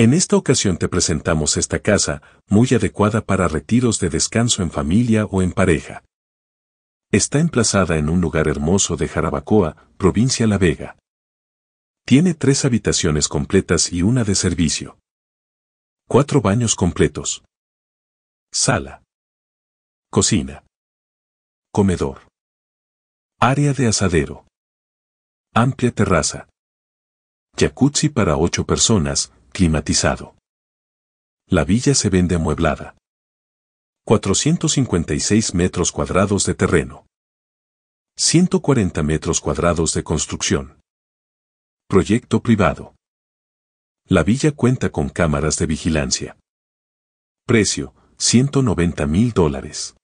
En esta ocasión te presentamos esta casa, muy adecuada para retiros de descanso en familia o en pareja. Está emplazada en un lugar hermoso de Jarabacoa, provincia La Vega. Tiene tres habitaciones completas y una de servicio. Cuatro baños completos. Sala. Cocina. Comedor. Área de asadero. Amplia terraza. Jacuzzi para ocho personas, climatizado. La villa se vende amueblada. 456 metros cuadrados de terreno. 140 metros cuadrados de construcción. Proyecto privado. La villa cuenta con cámaras de vigilancia. Precio, 190 mil dólares.